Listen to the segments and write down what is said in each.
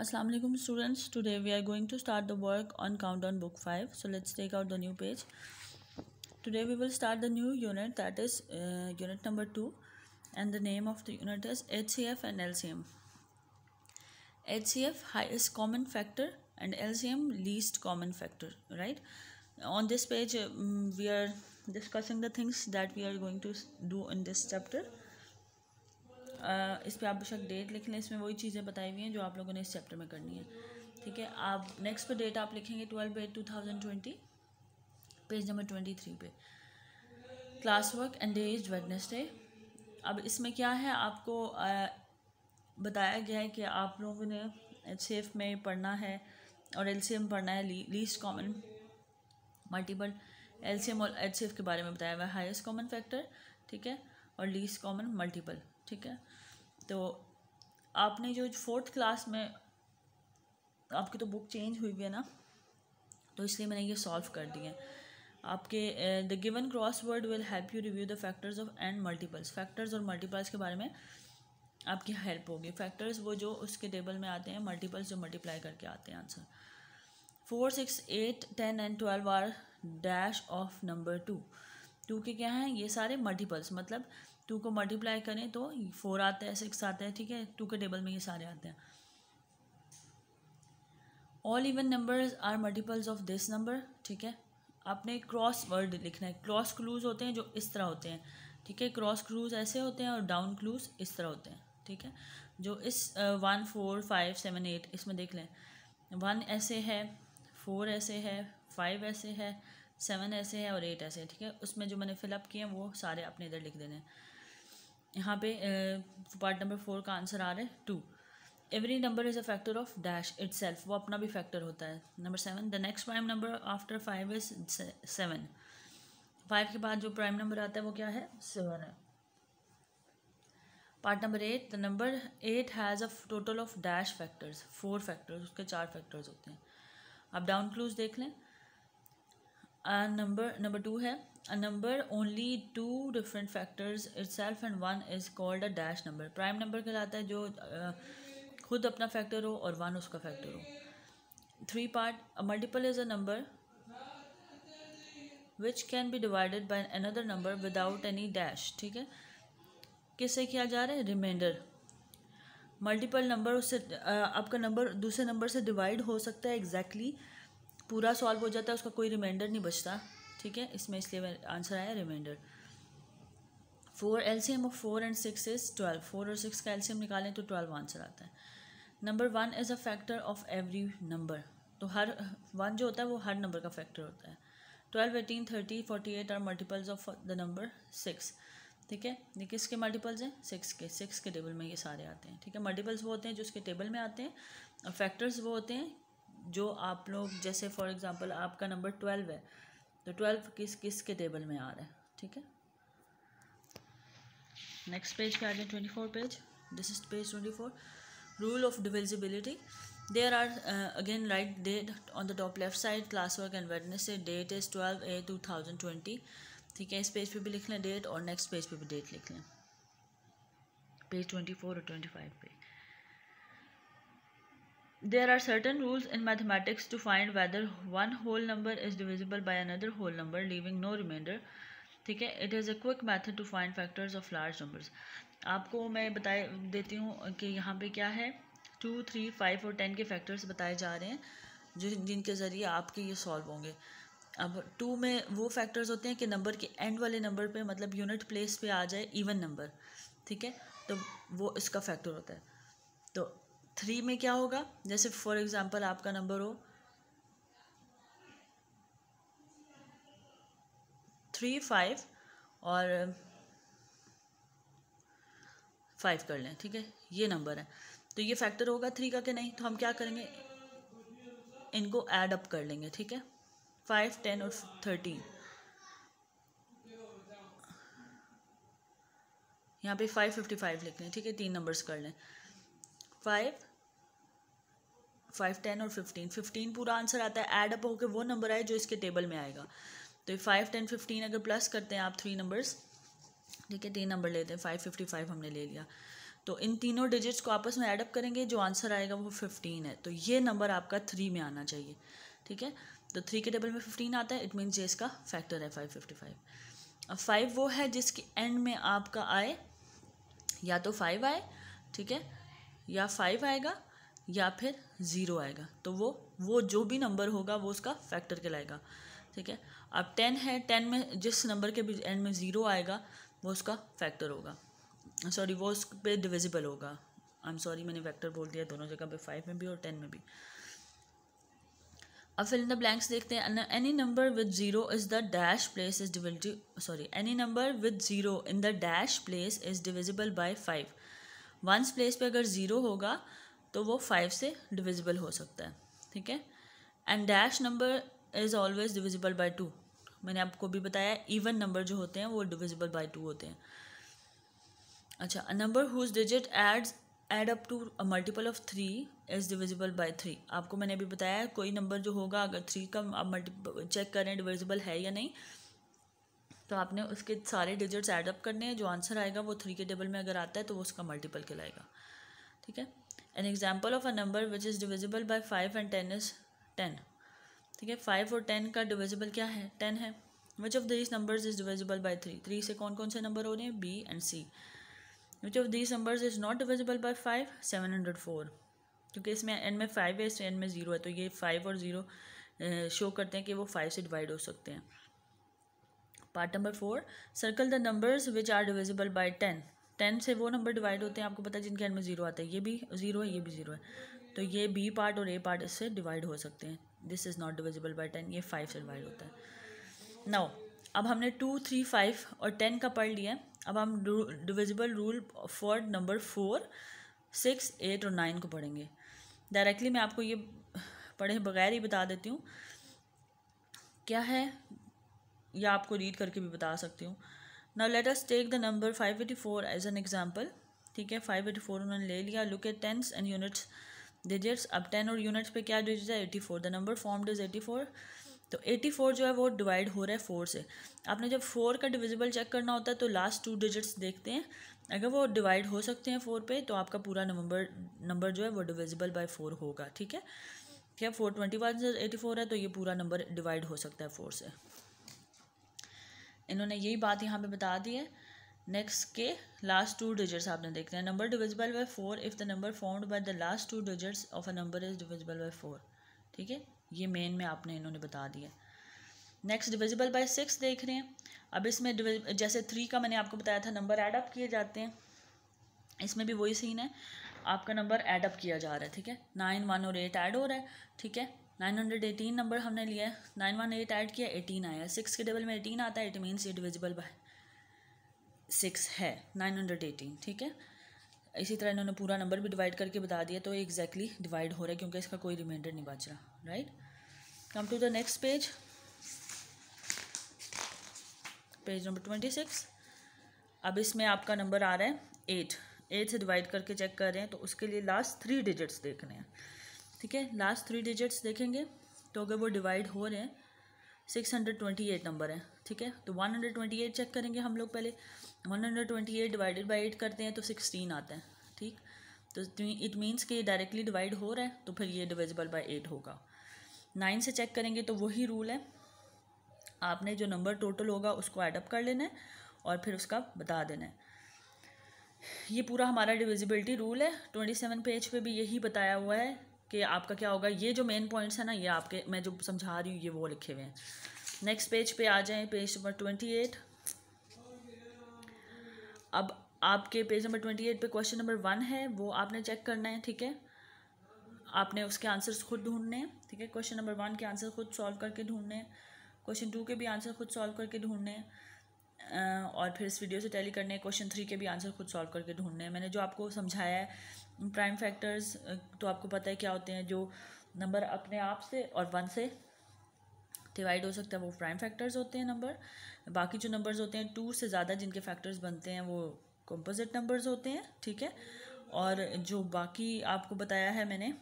Assalamu alaikum students today we are going to start the work on countdown book 5 so let's take out the new page today we will start the new unit that is uh, unit number 2 and the name of the unit is HCF and LCM HCF highest common factor and LCM least common factor right on this page um, we are discussing the things that we are going to do in this chapter इस पर आप बेशक date लिख लें इसमें वही चीज़ें बताई हुई हैं जो आप लोगों ने इस चैप्टर में करनी है ठीक है आप नेक्स्ट पर डेट आप लिखेंगे twelve eight two thousand twenty page number twenty three पे class work and day is Wednesday अब इसमें क्या है आपको आ, बताया गया है कि आप लोगों ने सेफ में पढ़ना है और एम पढ़ना है लीस्ट कॉमन मल्टीपल एम और एच के बारे में बताया हुआ है हाइस्ट कॉमन फैक्टर ठीक है और लीस्ट कॉमन मल्टीपल ठीक है तो आपने जो फोर्थ क्लास में आपकी तो बुक चेंज हुई हुई है ना तो इसलिए मैंने ये सॉल्व कर दिए हैं आपके the given crossword will help you review the factors of and multiples factors और मल्टीपल्स के बारे में आपकी हेल्प होगी फैक्टर्स वो जो उसके टेबल में आते हैं मल्टीपल्स जो मल्टीप्लाई करके आते हैं answer four six eight ten and twelve are dash of number two two के क्या हैं ये सारे मल्टीपल्स मतलब टू को मल्टीप्लाई करें तो फोर आता है सिक्स आता है ठीक है टू के टेबल में ये सारे आते हैं all even numbers are multiples of this number ठीक है आपने क्रॉस वर्ड लिखना है क्रॉस क्लूज होते हैं जो इस तरह होते हैं ठीक है क्रॉस क्लूज ऐसे होते हैं और डाउन क्लूज इस तरह होते हैं ठीक है जो इस one four five seven eight इसमें देख लें वन ऐसे है फोर ऐसे है फाइव ऐसे है सेवन ऐसे है और एट ऐसे है ठीक है उसमें जो मैंने फिलअप किए हैं वो सारे अपने इधर लिख देने हैं यहाँ पे पार्ट नंबर फोर का आंसर आ रहा है two every number is a factor of dash itself वो अपना भी फैक्टर होता है number seven the next prime number after five is seven five के बाद जो प्राइम नंबर आता है वो क्या है सेवन है part number eight the number eight has a total of dash factors four factors उसके चार फैक्टर्स होते हैं आप डाउन क्लूज देख लें नंबर नंबर टू है a number only two different factors itself and one is called a dash number prime number कहलाता है जो uh, खुद अपना फैक्टर हो और वन उसका फैक्टर हो three part multiple is a number which can be divided by another number without any dash ठीक है किससे किया जा रहा है रिमाइंडर मल्टीपल नंबर उससे आपका नंबर दूसरे नंबर से डिवाइड हो सकता है एग्जैक्टली exactly. पूरा सॉल्व हो जाता है उसका कोई रिमाइंडर नहीं बचता ठीक है इसमें इसलिए आंसर आया remainder four LCM of four and six is twelve four और सिक्स का एलसीएम निकालें तो ट्वेल्व आंसर आता है number one is a factor of every number तो हर वन जो होता है वो हर नंबर का फैक्टर होता है twelve eighteen thirty forty eight are multiples of the number six ठीक है ये किसके मल्टीपल्स हैं सिक्स के सिक्स के टेबल में ये सारे आते हैं ठीक है मल्टीपल्स वो होते हैं जो उसके टेबल में आते हैं और फैक्टर्स वो होते हैं जो आप लोग जैसे फॉर एग्ज़ाम्पल आपका नंबर ट्वेल्व है तो ट्वेल्व किस किस के टेबल में आ रहा है ठीक है नेक्स्ट पेज पे आ जाए twenty four page this is page twenty four rule are again write date on the top left side class work and side से date is twelve eight two thousand twenty ठीक है इस page पे भी लिख लें डेट और next page पे भी डेट लिख लें पेज ट्वेंटी फोर और ट्वेंटी फाइव पे There are certain rules in mathematics to find whether one whole number is divisible by another whole number leaving no remainder ठीक है it is a quick method to find factors of large numbers आपको मैं बता देती हूँ कि यहाँ पे क्या है टू थ्री फाइव और टेन के फैक्टर्स बताए जा रहे हैं जो जिनके ज़रिए आपके ये सॉल्व होंगे अब टू में वो फैक्टर्स होते हैं कि नंबर के एंड वाले नंबर पे मतलब यूनिट प्लेस पे आ जाए इवन नंबर ठीक है तो वो इसका फैक्टर होता है तो थ्री में क्या होगा जैसे फॉर एग्ज़ाम्पल आपका नंबर हो थ्री फाइव और फाइव कर लें ठीक है ये नंबर है तो ये फैक्टर होगा थ्री का कि नहीं तो हम क्या करेंगे इनको ऐड अप कर लेंगे ठीक है फाइव टेन और थर्टीन यहाँ पे फाइव फिफ्टी फाइव लिख लें ठीक है तीन नंबर्स कर लें फाइव फाइव टेन और फिफ्टीन फिफ्टीन पूरा आंसर आता है एड अप होकर वो नंबर आए जो इसके टेबल में आएगा तो फाइव टेन फिफ्टीन अगर प्लस करते हैं आप थ्री नंबर्स ठीक है तीन नंबर लेते हैं फाइव फिफ्टी फाइव हमने ले लिया तो इन तीनों डिजिट्स को आपस में ऐडअप करेंगे जो आंसर आएगा वो फिफ्टीन है तो ये नंबर आपका थ्री में आना चाहिए ठीक है तो थ्री के टेबल में फिफ्टीन आता है इट मीन्स ये इसका फैक्टर है फाइव फिफ्टी फाइव अब फाइव वो है जिसके एंड में आपका आए या तो फाइव आए ठीक है या फाइव आएगा या फिर ज़ीरो आएगा तो वो वो जो भी नंबर होगा वो उसका फैक्टर कहलाएगा ठीक है अब टेन है टेन में जिस नंबर के भी एंड में ज़ीरो आएगा वो उसका फैक्टर होगा सॉरी वो उस पर डिविजिबल होगा आई एम सॉरी मैंने वेक्टर बोल दिया दोनों जगह पे फाइव में भी और टेन में भी अब फिल इन द ब्लैंक्स देखते हैं any number with zero is the dash place is divisible sorry any number with zero in the dash place is divisible by five ones place पे अगर ज़ीरो होगा तो वो फाइव से divisible हो सकता है ठीक है and dash number is always divisible by two मैंने आपको भी बताया इवन नंबर जो होते हैं वो डिविजिबल बाय टू होते हैं अच्छा number whose digit adds add up to multiple of three is divisible by three आपको मैंने अभी बताया कोई नंबर जो होगा अगर थ्री का आप मल्टीपल चेक करें डिविजिबल है या नहीं तो आपने उसके सारे डिजिट्स ऐड अप करने हैं जो आंसर आएगा वो थ्री के टेबल में अगर आता है तो वो उसका मल्टीपल कहलाएगा ठीक है an example of a number which is divisible by five and ten is ten ठीक है फाइव और टेन का डिविजिबल क्या है टेन है which of these numbers is divisible by three three से कौन कौन से नंबर हो रहे हैं B and C which of these numbers is not divisible by five seven hundred four क्योंकि इसमें एन में फाइव है इसमें एन में ज़ीरो है तो ये फाइव और ज़ीरो शो करते हैं कि वो फाइव से डिवाइड हो सकते हैं part number four circle the numbers which are divisible by ten ten से वो नंबर डिवाइड होते हैं आपको पता है जिनके एंड में जीरो आता है ये भी जीरो है ये भी जीरो है तो ये बी पार्ट और ए पार्ट इससे डिवाइड हो सकते हैं this is not divisible by ten ये फाइव से डिवाइड होता है नाउ अब हमने टू थ्री फाइव और टेन का पढ़ लिया अब हम divisible rule for number four six eight और नाइन को पढ़ेंगे डायरेक्टली मैं आपको ये पढ़े बगैर ही बता देती हूँ क्या है या आपको रीड करके भी बता सकती हूँ now let us take the number five eighty four as an example ठीक है फाइव एटी फोर उन्होंने ले लिया look at tens and units digits अब टेन और यूनिट्स पे क्या डिजिट है eighty four the number formed is eighty four तो एटी फोर जो है वो डिवाइड हो रहा है फोर से आपने जब फोर का डिविजिबल चेक करना होता है तो लास्ट टू डिजिट्स देखते हैं अगर वो डिवाइड हो सकते हैं फोर पे तो आपका पूरा नंबर नंबर जो है वो डिविजिबल बाय फोर होगा ठीक है क्या फोर ट्वेंटी वन से एटी फोर है तो ये पूरा नंबर डिवाइड हो सकता है फोर से इन्होंने यही बात यहाँ पे बता दी है नेक्स्ट के लास्ट टू डिजिट्स आपने देखते हैं number divisible by four if the number found by the last two digits of a number is divisible by four ठीक है ये मेन में आपने इन्होंने बता दिया नेक्स्ट डिविजिबल बाय सिक्स देख रहे हैं अब इसमें जैसे थ्री का मैंने आपको बताया था नंबर एडअप किए जाते हैं इसमें भी वही सीन है आपका नंबर एडअप किया जा रहा है ठीक है नाइन वन और एट ऐड हो रहा है ठीक है नाइन हंड्रेड एटीन नंबर हमने लिया नाइन वन एट ऐड किया एटीन आया सिक्स के डबल में एटीन आता है इट मीन्स ये डिविजिबल बाय सिक्स है नाइन हंड्रेड एटीन ठीक है इसी तरह इन्होंने पूरा नंबर भी डिवाइड करके बता दिया तो एग्जैक्टली exactly डिवाइड हो रहा है क्योंकि इसका कोई रिमाइंडर नहीं बच रहा right come to the next page page number twenty six अब इसमें आपका नंबर आ रहा है एट एट से डिवाइड करके चेक कर रहे हैं तो उसके लिए लास्ट थ्री डिजिट्स देखने हैं ठीक है लास्ट थ्री डिजिट्स देखेंगे तो अगर वो डिवाइड हो रहे हैं six hundred twenty eight number है ठीक है तो one hundred twenty eight check करेंगे हम लोग पहले one hundred twenty eight divided by eight करते हैं तो सिक्सटीन आता है ठीक तो इट मीन्स कि डायरेक्टली डिवाइड हो रहा है तो फिर ये डिविजिबल बाई एट होगा नाइन से चेक करेंगे तो वही रूल है आपने जो नंबर टोटल होगा उसको एडअप कर लेना है और फिर उसका बता देना है ये पूरा हमारा डिविजिबिलिटी रूल है ट्वेंटी सेवन पेज पे भी यही बताया हुआ है कि आपका क्या होगा ये जो मेन पॉइंट्स हैं ना ये आपके मैं जो समझा रही हूँ ये वो लिखे हुए हैं नेक्स्ट पेज पे आ जाएं पेज नंबर ट्वेंटी एट अब आपके पेज नंबर ट्वेंटी एट पर क्वेश्चन नंबर वन है वो आपने चेक करना है ठीक है आपने उसके आंसर्स खुद ढूंढने हैं ठीक है क्वेश्चन नंबर वन के आंसर खुद सॉल्व करके ढूंढने क्वेश्चन टू के भी आंसर खुद सॉल्व करके ढूंढने और फिर इस वीडियो से टैली करने क्वेश्चन थ्री के भी आंसर खुद सॉल्व करके ढूंढने मैंने जो आपको समझाया है प्राइम फैक्टर्स तो आपको पता है क्या होते हैं जो नंबर अपने आप से और वन से डिवाइड हो सकता है वो प्राइम फैक्टर्स होते हैं नंबर बाकी जो नंबर्स होते हैं टू से ज़्यादा जिनके फैक्टर्स बनते हैं वो कंपोजिट नंबर्स होते हैं ठीक है और जो बाकी आपको बताया है मैंने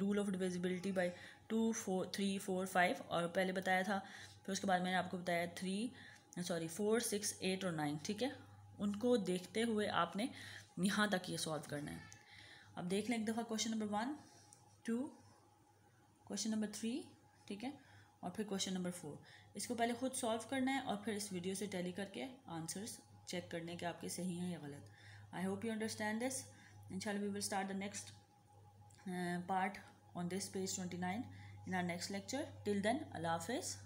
rule of divisibility by two four three four five और पहले बताया था फिर उसके बाद मैंने आपको बताया three sorry four six eight और नाइन ठीक है उनको देखते हुए आपने यहाँ तक ये सॉल्व करना है अब देख लें एक दफ़ा question number one two question number three ठीक है और फिर क्वेश्चन नंबर फोर इसको पहले खुद सॉल्व करना है और फिर इस वीडियो से टैली करके आंसर्स चेक करने के आपके सही हैं या गलत I hope you understand this इंशाल्लाह we will start the next part this page twenty nine in our next lecture till then अल्लाह हाफिज़